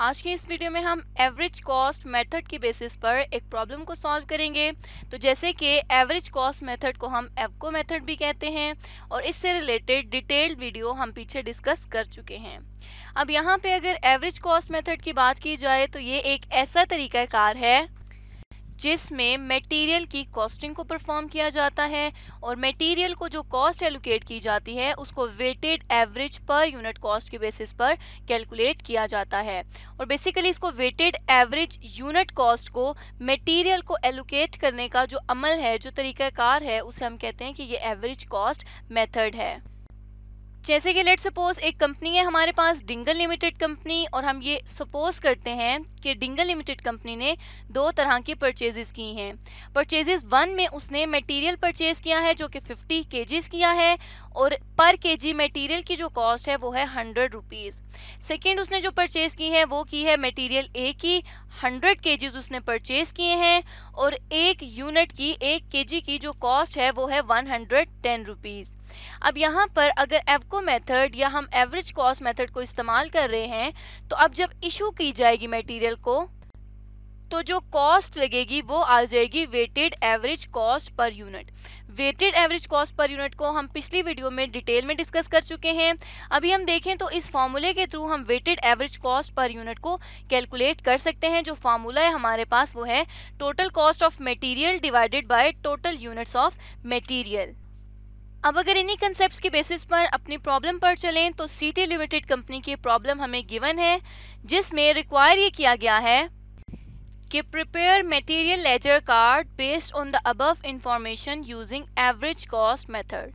आज के इस वीडियो में हम एवरेज कॉस्ट मेथड की बेसिस पर एक प्रॉब्लम को सॉल्व करेंगे तो जैसे कि एवरेज कॉस्ट मेथड को हम एवको मेथड भी कहते हैं और इससे रिलेटेड डिटेल्ड वीडियो हम पीछे डिस्कस कर चुके हैं अब यहाँ पे अगर एवरेज कॉस्ट मेथड की बात की जाए तो ये एक ऐसा तरीका कार है जिसमें मटेरियल की कॉस्टिंग को परफॉर्म किया जाता है और मटेरियल को जो कॉस्ट एलोकेट की जाती है उसको weighted average per unit cost के बेसिस पर कैलकुलेट किया जाता है और बेसिकली इसको वेटेड एवरेज यूनिट कॉस्ट को मटेरियल को एलोकेट करने का जो अमल है जो तरीकाकार है उसे हम कहते हैं कि ये एवरेज कॉस्ट मेथड है जैसे कि लेट सपोज एक कंपनी है हमारे पास डिंगल लिमिटेड कंपनी और हम ये सपोज करते हैं कि डिंगल लिमिटेड कंपनी ने दो तरह की परचेजेस की हैं परचेजेस वन में उसने मटेरियल परचेज किया है जो कि 50 केजीस किया है और पर केजी मटेरियल की जो कॉस्ट है वो है हंड्रेड रुपीज़ सेकेंड उसने जो परचेज़ की है वो की है मटीरियल ए की हंड्रेड के उसने परचेज़ किए हैं और एक यूनिट की एक के की जो कॉस्ट है वो है वन हंड्रेड टेन रुपीज़ अब यहाँ पर अगर एवको मेथड या हम एवरेज कॉस्ट मेथड को इस्तेमाल कर रहे हैं तो अब जब इशू की जाएगी मटेरियल को तो जो कॉस्ट लगेगी वो आ जाएगी weighted average cost per unit weighted average cost per unit को हम पिछली वीडियो में डिटेल में डिस्कस कर चुके हैं अभी हम देखें तो इस फार्मूले के थ्रू हम weighted average cost per unit को कैलकुलेट कर सकते हैं जो फार्मूला है हमारे पास वो है total cost of material divided by total units of material अब अगर इन्हीं कंसेप्ट के बेसिस पर अपनी प्रॉब्लम पर चलें तो सी टी लिमिटेड कंपनी की प्रॉब्लम हमें गिवन है जिसमें रिक्वायर ये किया गया है कि prepare material ledger card based on the above information using average cost method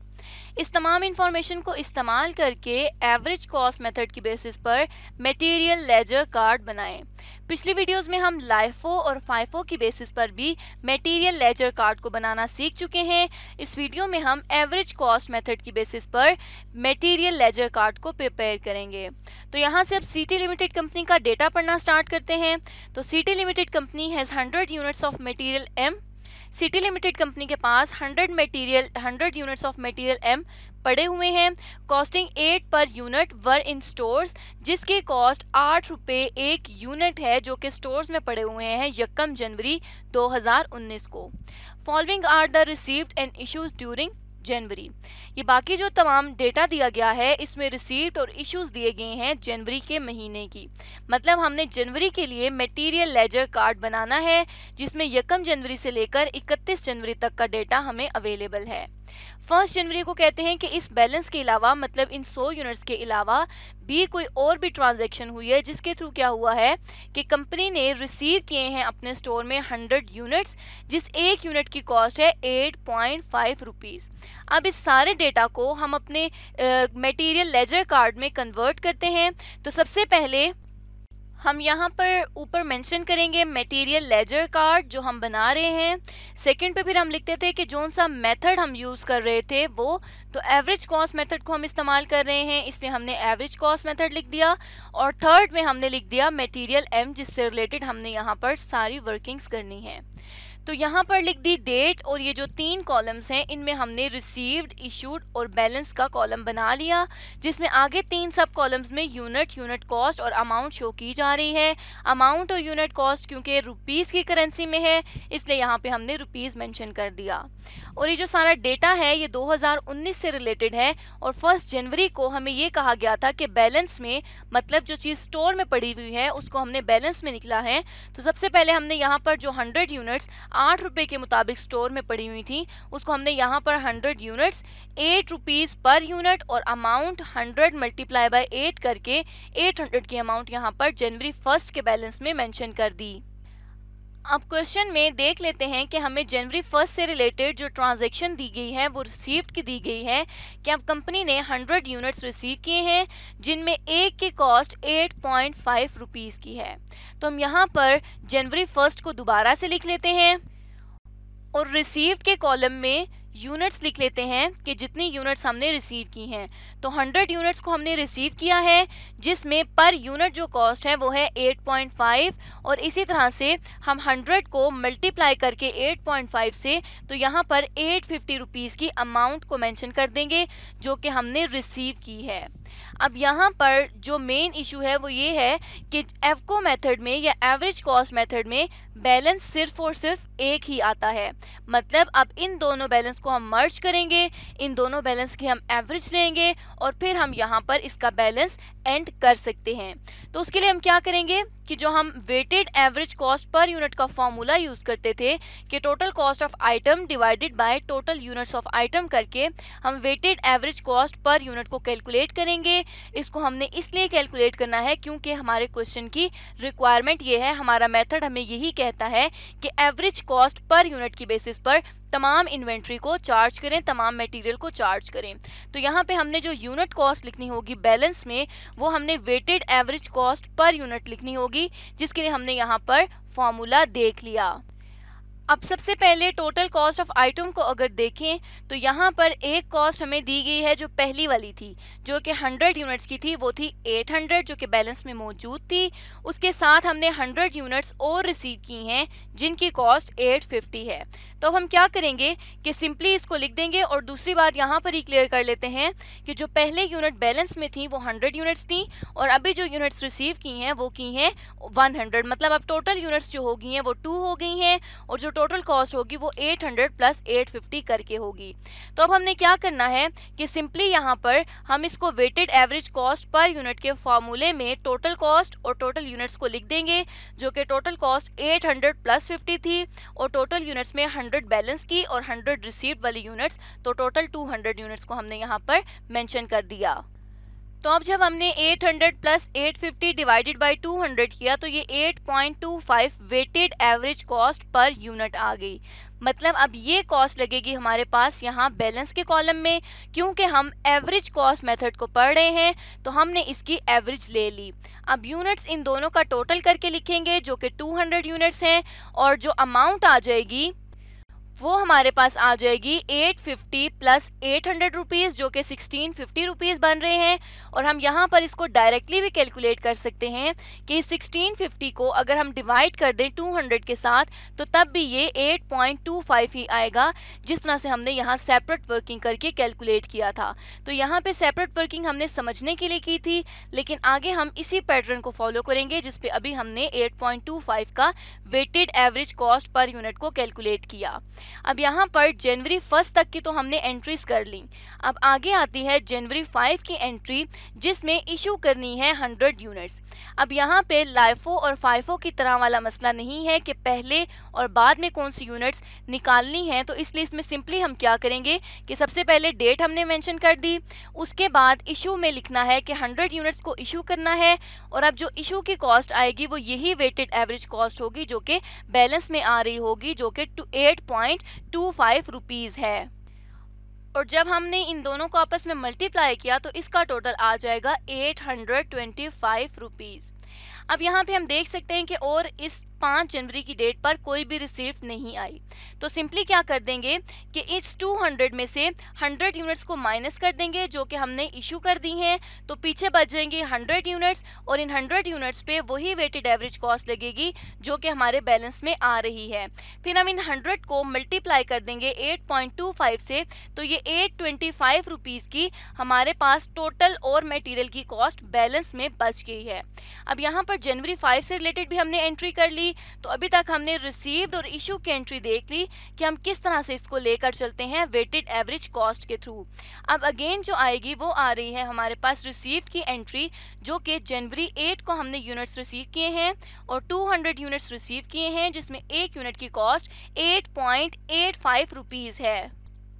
इस तमाम इन्फॉर्मेशन को इस्तेमाल करके एवरेज कॉस्ट मेथड की बेसिस पर मटेरियल लेजर कार्ड बनाएं पिछली वीडियोस में हम लाइफो और फाइफो की बेसिस पर भी मटेरियल लेजर कार्ड को बनाना सीख चुके हैं इस वीडियो में हम एवरेज कॉस्ट मेथड की बेसिस पर मटेरियल लेजर कार्ड को प्रिपेयर करेंगे तो यहाँ से अब सिटी लिमिटेड कंपनी का डेटा पढ़ना स्टार्ट करते हैं तो city limited company has hundred units of material M city limited company के पास 100 material 100 units of material M पड़े हुए हैं costing eight per unit were in stores जिसकी कॉस्ट आठ रुपये एक यूनिट है जो कि स्टोर्स में पड़े हुए हैं यकम जनवरी 2019 को following are the received and issues during January ये बाकी जो तमाम डेटा दिया गया है इसमें रिसीप्ट और इश्यूज दिए गए हैं जनवरी के महीने की मतलब हमने जनवरी के लिए मटेरियल लेजर कार्ड बनाना है जिसमें यकम जनवरी से लेकर 31 जनवरी तक का डेटा हमें अवेलेबल है फर्स्ट जनवरी को कहते हैं कि इस बैलेंस के अलावा मतलब इन 100 यूनिट्स के अलावा भी कोई और भी ट्रांजेक्शन हुई है जिसके थ्रू क्या हुआ है कि कंपनी ने रिसीव किए हैं अपने स्टोर में हंड्रेड यूनिट्स जिस एक यूनिट की कॉस्ट है एट पॉइंट फाइव रुपीज़ अब इस सारे डेटा को हम अपने मटेरियल लेजर कार्ड में कन्वर्ट करते हैं तो सबसे पहले हम यहाँ पर ऊपर मेंशन करेंगे मटेरियल लेजर कार्ड जो हम बना रहे हैं सेकंड पे फिर हम लिखते थे कि जोन सा मेथड हम यूज़ कर रहे थे वो तो एवरेज कॉस्ट मेथड को हम इस्तेमाल कर रहे हैं इसलिए हमने एवरेज कॉस्ट मेथड लिख दिया और थर्ड में हमने लिख दिया मटेरियल एम जिससे रिलेटेड हमने यहाँ पर सारी वर्किंग्स करनी है तो यहाँ पर लिख दी डेट और ये जो तीन कॉलम्स हैं इनमें हमने रिसीव्ड इशूड और बैलेंस का कॉलम बना लिया जिसमें आगे तीन सब कॉलम्स में यूनिट यूनिट कॉस्ट और अमाउंट शो की जा रही है अमाउंट और यूनिट कॉस्ट क्योंकि रुपीज़ की करेंसी में है इसलिए यहाँ पे हमने रुपीज़ मेंशन कर दिया और ये जो सारा डेटा है ये 2019 से रिलेटेड है और फर्स्ट जनवरी को हमें ये कहा गया था कि बैलेंस में मतलब जो चीज़ स्टोर में पड़ी हुई है उसको हमने बैलेंस में निकला है तो सबसे पहले हमने यहाँ पर जो हंड्रेड यूनिट्स आठ रुपये के मुताबिक स्टोर में पड़ी हुई थी उसको हमने यहाँ पर hundred units eight rupees per unit और amount hundred multiply by eight करके एट हंड्रेड की अमाउंट यहाँ पर जनवरी फर्स्ट के बैलेंस में मैंशन कर दी अब क्वेश्चन में देख लेते हैं कि हमें जनवरी फर्स्ट से रिलेटेड जो ट्रांजैक्शन दी गई है वो रिसीव्ड की दी गई है कि अब कंपनी ने 100 यूनिट्स रिसीव किए हैं जिनमें एक की कॉस्ट 8.5 पॉइंट रुपीज़ की है तो हम यहाँ पर जनवरी फर्स्ट को दोबारा से लिख लेते हैं और रिसीव्ड के कॉलम में यूनिट्स लिख लेते हैं कि जितनी यूनिट्स हमने रिसीव की हैं तो 100 यूनिट्स को हमने रिसीव किया है जिसमें पर यूनिट जो कॉस्ट है वो है 8.5 और इसी तरह से हम 100 को मल्टीप्लाई करके 8.5 से तो यहाँ पर 850 फिफ्टी रुपीज़ की अमाउंट को मेंशन कर देंगे जो कि हमने रिसीव की है अब यहाँ पर जो मेन इशू है वो ये है कि एफको मेथड में या एवरेज कॉस्ट मेथड में बैलेंस सिर्फ और सिर्फ एक ही आता है मतलब अब इन दोनों बैलेंस इसको हम मर्ज करेंगे इन दोनों बैलेंस की हम एवरेज लेंगे और फिर हम यहाँ पर इसका बैलेंस एंड कर सकते हैं तो उसके लिए हम क्या करेंगे कि जो हम weighted average cost per unit का फॉर्मूला यूज़ करते थे कि total cost of item divided by total units of item करके हम weighted average cost per unit को कैलकुलेट करेंगे इसको हमने इसलिए कैलकुलेट करना है क्योंकि हमारे क्वेश्चन की रिक्वायरमेंट ये है हमारा मेथड हमें यही कहता है कि एवरेज कॉस्ट पर यूनिट की बेसिस पर तमाम इन्वेंट्री को चार्ज करें तमाम मटेरियल को चार्ज करें तो यहाँ पे हमने जो यूनिट कॉस्ट लिखनी होगी बैलेंस में वो हमने weighted average cost per unit लिखनी होगी होगी जिसके लिए हमने यहाँ पर फॉर्मूला देख लिया अब सबसे पहले टोटल कॉस्ट ऑफ आइटम को अगर देखें तो यहाँ पर एक कॉस्ट हमें दी गई है जो पहली वाली थी जो कि 100 यूनिट्स की थी वो थी 800 जो कि बैलेंस में मौजूद थी उसके साथ हमने 100 यूनिट्स और रिसीव की हैं जिनकी कॉस्ट 850 है तो हम क्या करेंगे कि सिंपली इसको लिख देंगे और दूसरी बात यहाँ पर ही क्लियर कर लेते हैं कि जो पहले यूनिट बैलेंस में थी वो हंड्रेड यूनिट्स थी और अभी जो यूनिट्स रिसीव की हैं वो की हैं वन मतलब अब टोटल यूनिट्स जो हो गई हैं वो टू हो गई हैं और जो टोटल कॉस्ट होगी वो 800 प्लस 850 करके होगी तो अब हमने क्या करना है कि सिंपली यहाँ पर हम इसको weighted average cost per unit के फॉर्मूले में टोटल कॉस्ट और टोटल यूनिट्स को लिख देंगे जो कि टोटल कॉस्ट 800 प्लस 50 थी और टोटल यूनिट्स में 100 बैलेंस की और 100 रिसीव्ड वाली यूनिट्स तो टोटल 200 यूनिट्स को हमने यहाँ पर मैंशन कर दिया तो अब जब हमने 800 प्लस 850 डिवाइडेड बाय 200 किया तो ये 8.25 weighted average cost per unit आ गई मतलब अब ये कॉस्ट लगेगी हमारे पास यहाँ बैलेंस के कॉलम में क्योंकि हम एवरेज कॉस्ट मेथड को पढ़ रहे हैं तो हमने इसकी एवरेज ले ली अब यूनिट्स इन दोनों का टोटल करके लिखेंगे जो कि 200 यूनिट्स हैं और जो अमाउंट आ जाएगी वो हमारे पास आ जाएगी 850 प्लस 800 हंड्रेड रुपीज़ जो कि 1650 रुपीज़ बन रहे हैं और हम यहाँ पर इसको डायरेक्टली भी कैलकुलेट कर सकते हैं कि 1650 को अगर हम डिवाइड कर दें 200 के साथ तो तब भी ये 8.25 ही आएगा जिस तरह से हमने यहाँ सेपरेट वर्किंग करके कैलकुलेट किया था तो यहाँ पे सेपरेट वर्किंग हमने समझने के लिए की थी लेकिन आगे हम इसी पैटर्न को फॉलो करेंगे जिसपे अभी हमने एट का weighted average cost per unit को कैलकुलेट किया अब यहाँ पर जनवरी फर्स्ट तक की तो हमने एंट्रीज कर ली अब आगे आती है जनवरी फाइव की एंट्री जिसमें इशू करनी है हंड्रेड यूनिट्स अब यहाँ पे लाइफो और फाइफो की तरह वाला मसला नहीं है कि पहले और बाद में कौन सी यूनिट्स निकालनी है तो इसलिए इसमें सिंपली हम क्या करेंगे कि सबसे पहले डेट हमने मैंशन कर दी उसके बाद इशू में लिखना है कि हंड्रेड यूनिट्स को इशू करना है और अब जो इशू की कॉस्ट आएगी वो यही वेटेड एवरेज कॉस्ट होगी जो कि बैलेंस में आ रही होगी जो कि eight point point two five rupees है और जब हमने इन दोनों को आपस में मल्टीप्लाई किया तो इसका टोटल आ जाएगा eight hundred twenty five rupees अब यहाँ पे हम देख सकते हैं कि और इस पाँच जनवरी की डेट पर कोई भी रिसिप्ट नहीं आई तो सिंपली क्या कर देंगे कि इस 200 में से 100 यूनिट्स को माइनस कर देंगे जो कि हमने इशू कर दी हैं तो पीछे बच जाएंगे 100 यूनिट्स और इन 100 यूनिट्स पे वही वेटेड एवरेज कॉस्ट लगेगी जो कि हमारे बैलेंस में आ रही है फिर हम इन हंड्रेड को मल्टीप्लाई कर देंगे एट से तो ये एट ट्वेंटी की हमारे पास टोटल और मेटीरियल की कॉस्ट बैलेंस में बच गई है अब यहाँ पर जनवरी फाइव से रिलेटेड भी हमने एंट्री कर ली की तो अभी तक हमने रिसीव्ड और इशू की एंट्री देख ली कि हम किस तरह से इसको लेकर चलते हैं वेटेड एवरेज कॉस्ट के थ्रू अब अगेन जो आएगी वो आ रही है हमारे पास रिसीव की एंट्री जो कि जनवरी एट को हमने यूनिट्स रिसीव किए हैं और टू हंड्रेड यूनिट्स रिसीव किए हैं जिसमें एक यूनिट की cost eight point eight five rupees है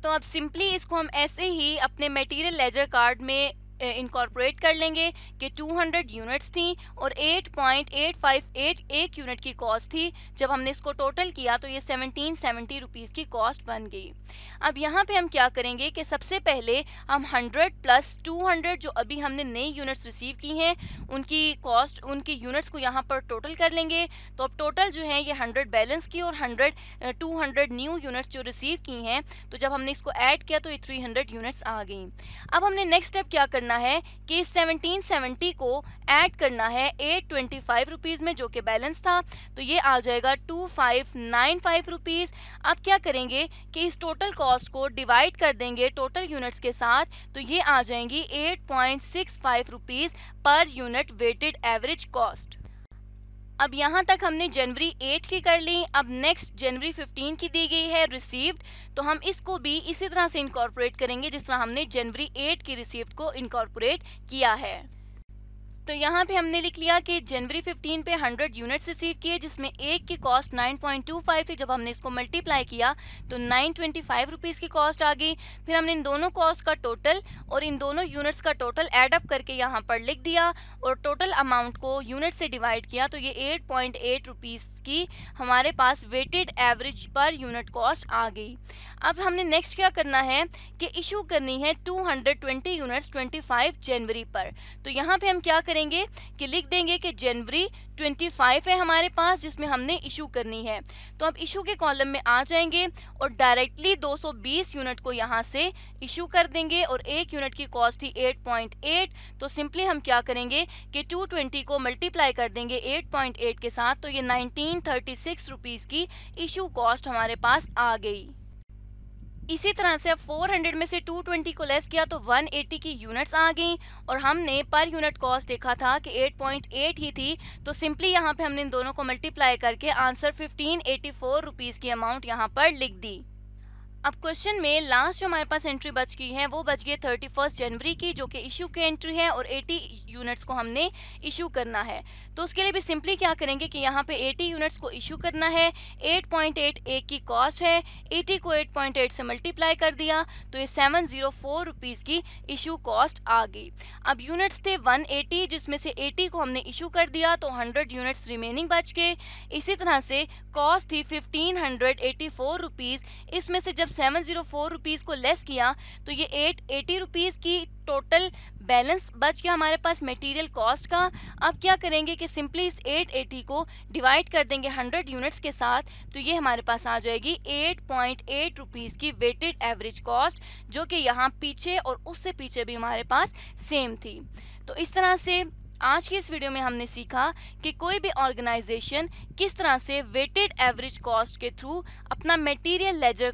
तो अब सिंपली इसको हम ऐसे ही अपने मटेरियल लेजर कार्ड में इनकॉर्पोरेट कर लेंगे कि 200 यूनिट्स थी और 8.858 एक यूनिट की कॉस्ट थी जब हमने इसको टोटल किया तो ये 1770 रुपीज़ की कॉस्ट बन गई अब यहाँ पे हम क्या करेंगे कि सबसे पहले हम 100 प्लस 200 जो अभी हमने नई यूनिट्स रिसीव की हैं उनकी कॉस्ट उनकी यूनिट्स को यहाँ पर टोटल कर लेंगे तो अब टोटल जो है ये हंड्रेड बैलेंस की और हंड्रेड टू न्यू यूनिट्स जो रिसीव की हैं तो जब हमने इसको ऐड किया तो ये थ्री यूनिट्स आ गई अब हमने नेक्स्ट स्टेप क्या करना करना है कि 1770 को ऐड करना है 825 ट्वेंटी में जो कि बैलेंस था तो ये आ जाएगा 2595 फाइव अब क्या करेंगे कि इस टोटल कॉस्ट को डिवाइड कर देंगे टोटल यूनिट्स के साथ तो ये आ जाएंगी 8.65 पॉइंट पर यूनिट वेटेड एवरेज कॉस्ट अब यहाँ तक हमने जनवरी 8 की कर ली अब नेक्स्ट जनवरी 15 की दी गई है रिसीव्ड तो हम इसको भी इसी तरह से इनकॉर्पोरेट करेंगे जिस तरह हमने जनवरी 8 की रिसीव्ड को इनकॉर्पोरेट किया है तो यहाँ पे हमने लिख लिया कि जनवरी 15 पे 100 यूनिट्स रिसीव किए जिसमें एक की कॉस्ट 9.25 थी जब हमने इसको मल्टीप्लाई किया तो 925 रुपीस की कॉस्ट आ गई फिर हमने इन दोनों कॉस्ट का टोटल और इन दोनों यूनिट्स का टोटल एड अप करके यहाँ पर लिख दिया और टोटल अमाउंट को यूनिट से डिवाइड किया तो ये एट पॉइंट की हमारे पास weighted average per unit cost आ गई अब हमने नेक्स्ट क्या करना है कि इशू करनी है टू यूनिट्स ट्वेंटी जनवरी पर तो यहाँ पर हम क्या करें करेंगे कि लिख देंगे कि जनवरी 25 है हमारे पास जिसमें हमने इशू करनी है तो आप इशू के कॉलम में आ जाएंगे और डायरेक्टली 220 यूनिट को यहाँ से इशू कर देंगे और एक यूनिट की कॉस्ट थी 8.8 तो सिंपली हम क्या करेंगे कि 220 को मल्टीप्लाई कर देंगे 8.8 के साथ तो ये 1936 रुपीस की इशू कॉस्ट हमारे पास आ गई इसी तरह से अब 400 में से 220 को लेस किया तो 180 की यूनिट्स आ गई और हमने पर यूनिट कॉस्ट देखा था कि 8.8 ही थी तो सिंपली यहाँ पे हमने इन दोनों को मल्टीप्लाई करके आंसर 1584 रुपीस की अमाउंट यहाँ पर लिख दी अब क्वेश्चन में लास्ट जो हमारे पास एंट्री बच गई है वो बच गई थर्टी फर्स्ट जनवरी की जो कि इशू की एंट्री है और 80 यूनिट्स को हमने इशू करना है तो उसके लिए भी सिंपली क्या करेंगे कि यहाँ पे 80 यूनिट्स को इशू करना है 8.8 ए की कॉस्ट है 80 को 8.8 से मल्टीप्लाई कर दिया तो ये सेवन जीरो फोर रुपीज़ की इशू कॉस्ट आ गई अब यूनिट्स थे वन जिसमें से एटी को हमने इशू कर दिया तो हंड्रेड यूनिट्स रिमेनिंग बच गए इसी तरह से कॉस्ट थी फिफ्टीन हंड्रेड इसमें से जब सेवन जीरो फोर रुपीज़ को लेस किया तो ये एट एटी रुपीज़ की टोटल बैलेंस बच गया हमारे पास मटेरियल कॉस्ट का अब क्या करेंगे कि सिंपली इस 880 को डिवाइड कर देंगे 100 यूनिट्स के साथ तो ये हमारे पास आ जाएगी 8.8 पॉइंट रुपीज़ की वेटेड एवरेज कॉस्ट जो कि यहाँ पीछे और उससे पीछे भी हमारे पास सेम थी तो इस तरह से आज की इस वीडियो में हमने सीखा कि कोई भी ऑर्गेनाइजेशन किस तरह से वेटेड एवरेज कॉस्ट के थ्रू अपना मटेरियल लेजर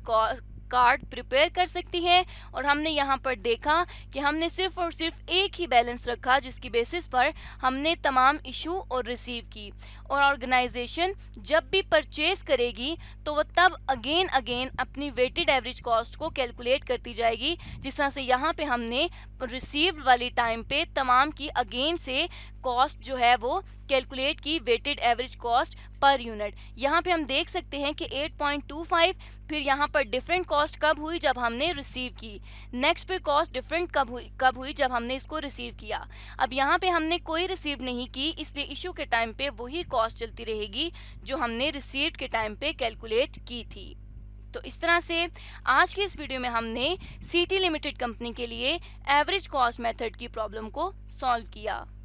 कार्ड प्रिपेयर कर सकती है और हमने यहाँ पर देखा कि हमने सिर्फ और सिर्फ एक ही बैलेंस रखा जिसकी बेसिस पर हमने तमाम इशू और रिसीव की और ऑर्गेनाइजेशन जब भी परचेज करेगी तो वह तब अगेन अगेन अपनी वेटेड एवरेज कॉस्ट को कैलकुलेट करती जाएगी जिस तरह से यहाँ पे हमने रिसीव्ड वाली टाइम पे तमाम की अगेन से कॉस्ट जो है वो कैलकुलेट की weighted average cost per unit यहाँ पे हम देख सकते हैं कि 8.25 फिर यहाँ पर डिफरेंट कॉस्ट कब हुई जब हमने रिसीव की नेक्स्ट पे कॉस्ट डिफरेंट कब हुई कब हुई जब हमने इसको रिसीव किया अब यहाँ पे हमने कोई रिसीव नहीं की इसलिए इशू के टाइम पे वही कॉस्ट चलती रहेगी जो हमने रिसीव के टाइम पे कैलकुलेट की थी तो इस तरह से आज की इस वीडियो में हमने सी लिमिटेड कंपनी के लिए एवरेज कॉस्ट मैथड की प्रॉब्लम को सॉल्व किया